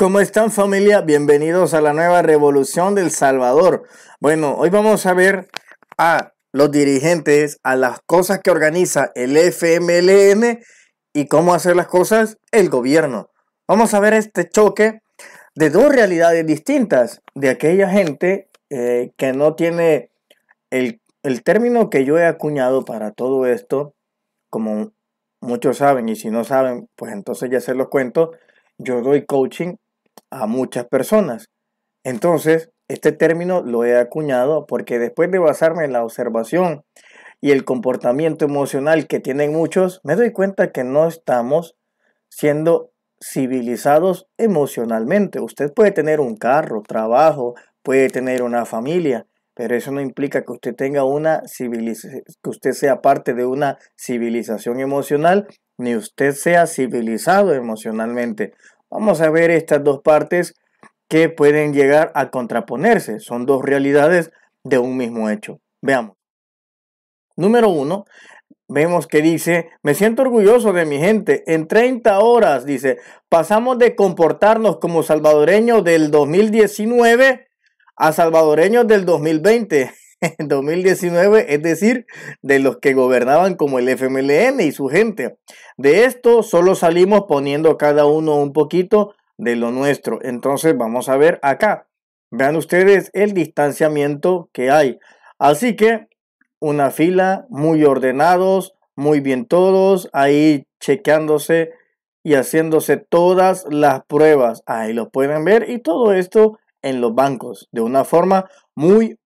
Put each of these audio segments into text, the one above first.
¿Cómo están familia? Bienvenidos a la nueva revolución del Salvador. Bueno, hoy vamos a ver a los dirigentes, a las cosas que organiza el FMLN y cómo hacer las cosas el gobierno. Vamos a ver este choque de dos realidades distintas, de aquella gente eh, que no tiene el, el término que yo he acuñado para todo esto, como muchos saben, y si no saben, pues entonces ya se los cuento, yo doy coaching a muchas personas. Entonces, este término lo he acuñado porque después de basarme en la observación y el comportamiento emocional que tienen muchos, me doy cuenta que no estamos siendo civilizados emocionalmente. Usted puede tener un carro, trabajo, puede tener una familia, pero eso no implica que usted tenga una civilización, que usted sea parte de una civilización emocional, ni usted sea civilizado emocionalmente. Vamos a ver estas dos partes que pueden llegar a contraponerse. Son dos realidades de un mismo hecho. Veamos. Número uno, vemos que dice, me siento orgulloso de mi gente. En 30 horas, dice, pasamos de comportarnos como salvadoreños del 2019 a salvadoreños del 2020 en 2019, es decir, de los que gobernaban como el FMLN y su gente. De esto solo salimos poniendo cada uno un poquito de lo nuestro. Entonces vamos a ver acá. Vean ustedes el distanciamiento que hay. Así que una fila, muy ordenados, muy bien todos, ahí chequeándose y haciéndose todas las pruebas. Ahí lo pueden ver y todo esto en los bancos de una forma muy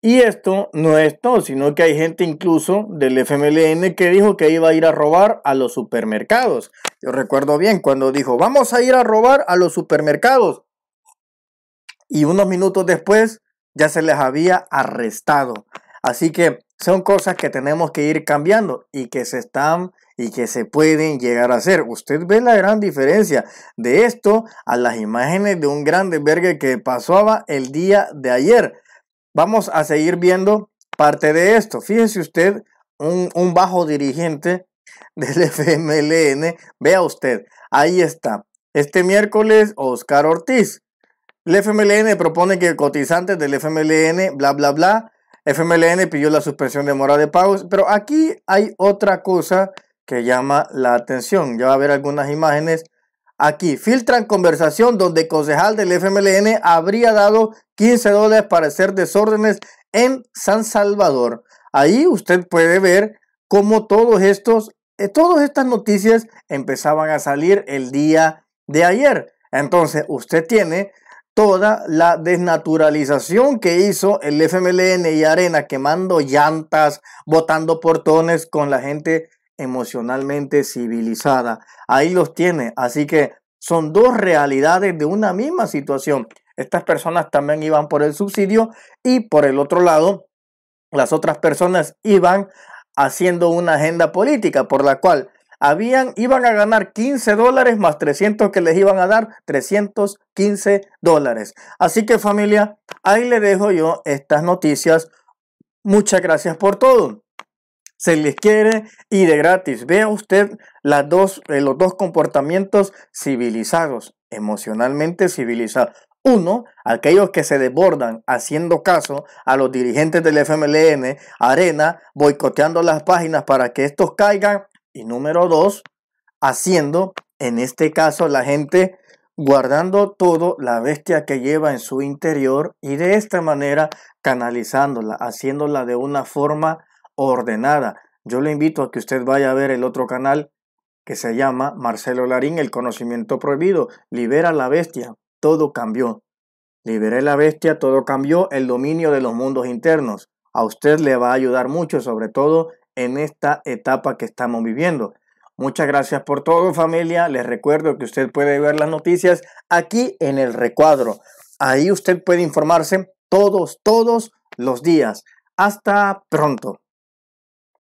Y esto no es todo, sino que hay gente incluso del FMLN que dijo que iba a ir a robar a los supermercados. Yo recuerdo bien cuando dijo, vamos a ir a robar a los supermercados. Y unos minutos después ya se les había arrestado. Así que son cosas que tenemos que ir cambiando y que se están y que se pueden llegar a hacer. Usted ve la gran diferencia de esto a las imágenes de un grande albergue que pasaba el día de ayer Vamos a seguir viendo parte de esto. Fíjese usted, un, un bajo dirigente del FMLN, vea usted, ahí está. Este miércoles, Oscar Ortiz. El FMLN propone que cotizantes del FMLN, bla, bla, bla. FMLN pidió la suspensión de mora de pagos. Pero aquí hay otra cosa que llama la atención. Ya va a haber algunas imágenes Aquí filtran conversación donde concejal del FMLN habría dado 15 dólares para hacer desórdenes en San Salvador. Ahí usted puede ver cómo todos estos, eh, todas estas noticias empezaban a salir el día de ayer. Entonces usted tiene toda la desnaturalización que hizo el FMLN y Arena quemando llantas, botando portones con la gente emocionalmente civilizada. Ahí los tiene. Así que son dos realidades de una misma situación. Estas personas también iban por el subsidio y por el otro lado, las otras personas iban haciendo una agenda política por la cual habían, iban a ganar 15 dólares más 300 que les iban a dar, 315 dólares. Así que familia, ahí le dejo yo estas noticias. Muchas gracias por todo se les quiere y de gratis. Vea usted las dos, eh, los dos comportamientos civilizados, emocionalmente civilizados. Uno, aquellos que se desbordan haciendo caso a los dirigentes del FMLN, Arena, boicoteando las páginas para que estos caigan. Y número dos, haciendo, en este caso, la gente guardando todo la bestia que lleva en su interior y de esta manera canalizándola, haciéndola de una forma ordenada. Yo le invito a que usted vaya a ver el otro canal que se llama Marcelo Larín, El conocimiento prohibido. Libera la bestia, todo cambió. Liberé la bestia, todo cambió, el dominio de los mundos internos. A usted le va a ayudar mucho, sobre todo en esta etapa que estamos viviendo. Muchas gracias por todo familia. Les recuerdo que usted puede ver las noticias aquí en el recuadro. Ahí usted puede informarse todos, todos los días. Hasta pronto.